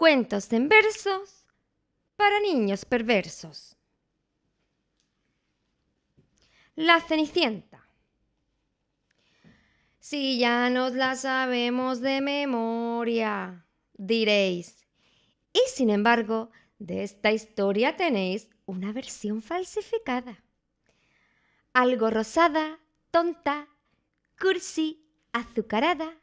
Cuentos en versos para niños perversos. La Cenicienta. Si ya nos la sabemos de memoria, diréis. Y sin embargo, de esta historia tenéis una versión falsificada. Algo rosada, tonta, cursi, azucarada,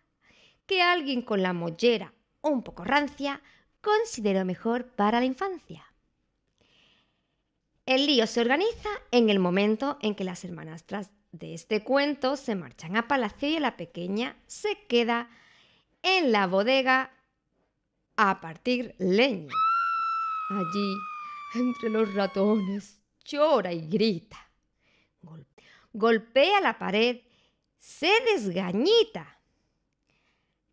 que alguien con la mollera un poco rancia considero mejor para la infancia. El lío se organiza en el momento en que las hermanastras de este cuento se marchan a palacio y la pequeña se queda en la bodega a partir leña. Allí, entre los ratones, llora y grita. Golpea la pared, se desgañita.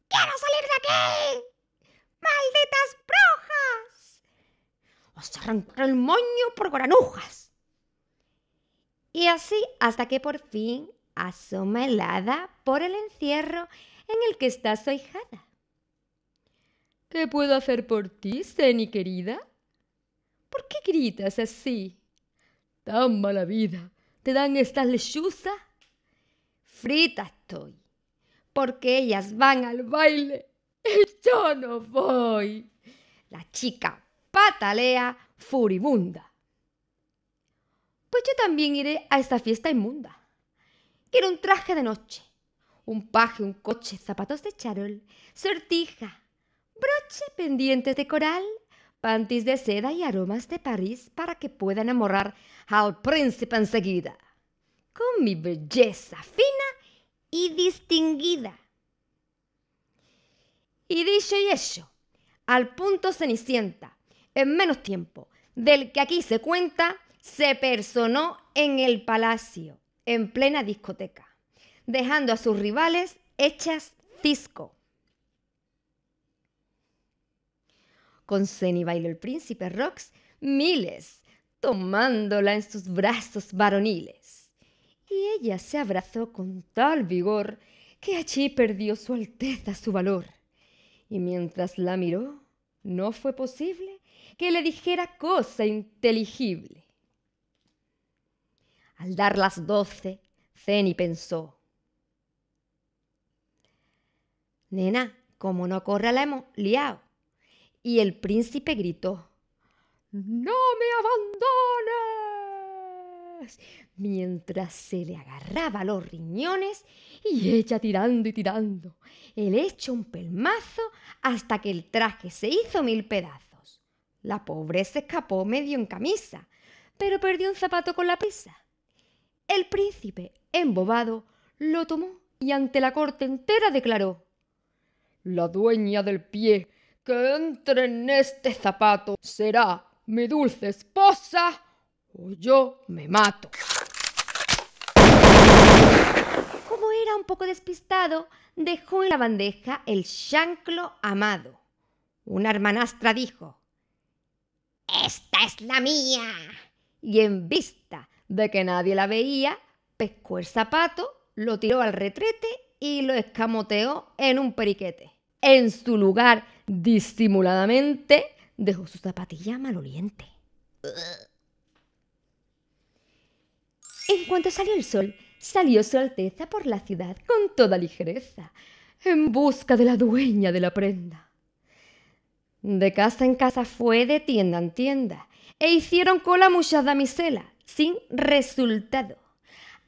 ¡Quiero salir de aquí! ¡Malditas brujas! Os arrancaré el moño por granujas. Y así hasta que por fin asoma helada por el encierro en el que está su ¿Qué puedo hacer por ti, Seni querida? ¿Por qué gritas así? Tan mala vida. ¿Te dan estas lechuzas? Frita estoy, porque ellas van al baile Yo no voy. La chica patalea furibunda. Pues yo también iré a esta fiesta inmunda. Quiero un traje de noche, un paje, un coche, zapatos de charol, sortija, broche, pendientes de coral, pantis de seda y aromas de París para que pueda enamorar al príncipe enseguida. Con mi belleza fina y distinguida. Y dicho y hecho, al punto Cenicienta, en menos tiempo del que aquí se cuenta, se personó en el palacio, en plena discoteca, dejando a sus rivales hechas disco. Con Ceni bailó el príncipe Rox miles, tomándola en sus brazos varoniles. Y ella se abrazó con tal vigor que allí perdió su alteza su valor y mientras la miró, no fue posible que le dijera cosa inteligible. Al dar las doce, Zeni pensó, Nena, como no corre la hemos liado. Y el príncipe gritó, No me abandones mientras se le agarraba los riñones y ella tirando y tirando, él echó un pelmazo hasta que el traje se hizo mil pedazos. La pobre se escapó medio en camisa, pero perdió un zapato con la prisa. El príncipe, embobado, lo tomó y ante la corte entera declaró La dueña del pie que entre en este zapato será mi dulce esposa o yo me mato. Como era un poco despistado, dejó en la bandeja el chanclo amado. Una hermanastra dijo, Esta es la mía. Y en vista de que nadie la veía, pescó el zapato, lo tiró al retrete y lo escamoteó en un periquete. En su lugar, disimuladamente, dejó su zapatilla maloliente. En cuanto salió el sol, salió Su Alteza por la ciudad con toda ligereza, en busca de la dueña de la prenda. De casa en casa fue, de tienda en tienda, e hicieron cola muchas Misela, sin resultado.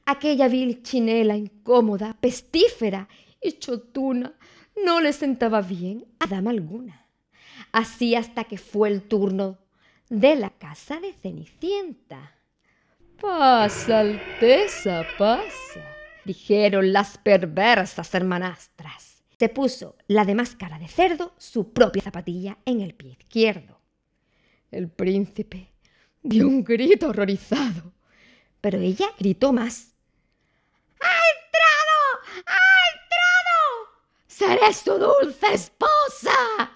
Aquella vil chinela incómoda, pestífera y chotuna no le sentaba bien a dama alguna. Así hasta que fue el turno de la casa de Cenicienta. Pasa, Alteza, pasa, dijeron las perversas hermanastras. Se puso la de máscara de cerdo, su propia zapatilla, en el pie izquierdo. El príncipe dio un grito horrorizado, pero ella gritó más. ¡Ha entrado! ¡Ha entrado! ¡Seré su dulce esposa!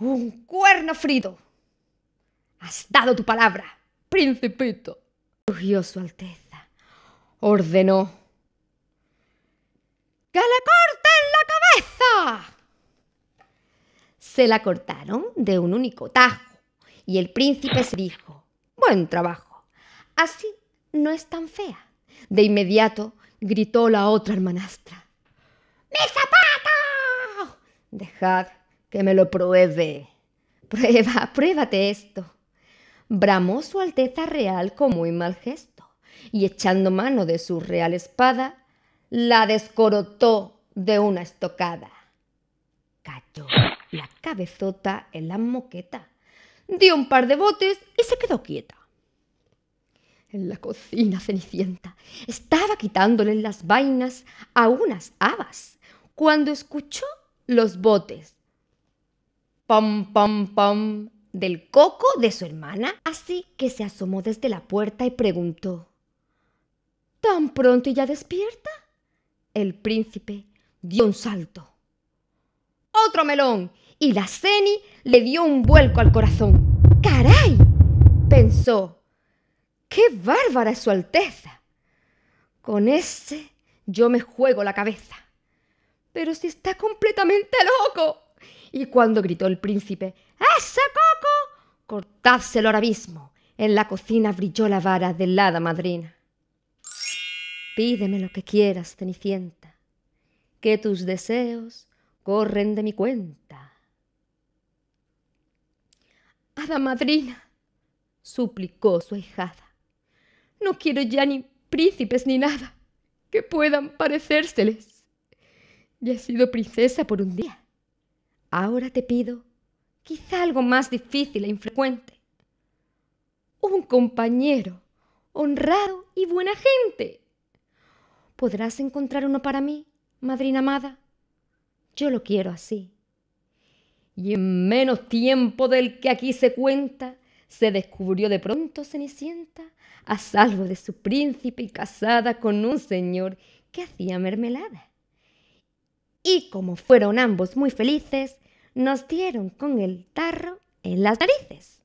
Un cuerno frito. Has dado tu palabra, principito rugió su Alteza. Ordenó. ¡Que le corten la cabeza! Se la cortaron de un único tajo y el príncipe se dijo, buen trabajo, así no es tan fea. De inmediato gritó la otra hermanastra, ¡Mi zapato! Dejad que me lo pruebe. Prueba, pruébate esto bramó su Alteza Real con muy mal gesto, y echando mano de su real espada, la descorotó de una estocada. Cayó la cabezota en la moqueta, dio un par de botes y se quedó quieta. En la cocina Cenicienta estaba quitándole las vainas a unas habas cuando escuchó los botes. Pam, pam, pam, del coco de su hermana, así que se asomó desde la puerta y preguntó ¿Tan pronto y ya despierta? El príncipe dio un salto. Otro melón. Y la ceni le dio un vuelco al corazón. ¡Caray! pensó. ¡Qué bárbara es su Alteza! Con ese yo me juego la cabeza. Pero si está completamente loco. Y cuando gritó el príncipe, Cortádselo ahora mismo. En la cocina brilló la vara del hada madrina. Pídeme lo que quieras, Cenicienta, que tus deseos corren de mi cuenta. Hada madrina, suplicó su ahijada, no quiero ya ni príncipes ni nada que puedan parecérseles. Ya he sido princesa por un día. Ahora te pido quizá algo más difícil e infrecuente. Un compañero honrado y buena gente. ¿Podrás encontrar uno para mí, madrina amada? Yo lo quiero así. Y en menos tiempo del que aquí se cuenta, se descubrió de pronto Cenicienta a salvo de su príncipe y casada con un señor que hacía mermelada. Y como fueron ambos muy felices, nos dieron con el tarro en las narices.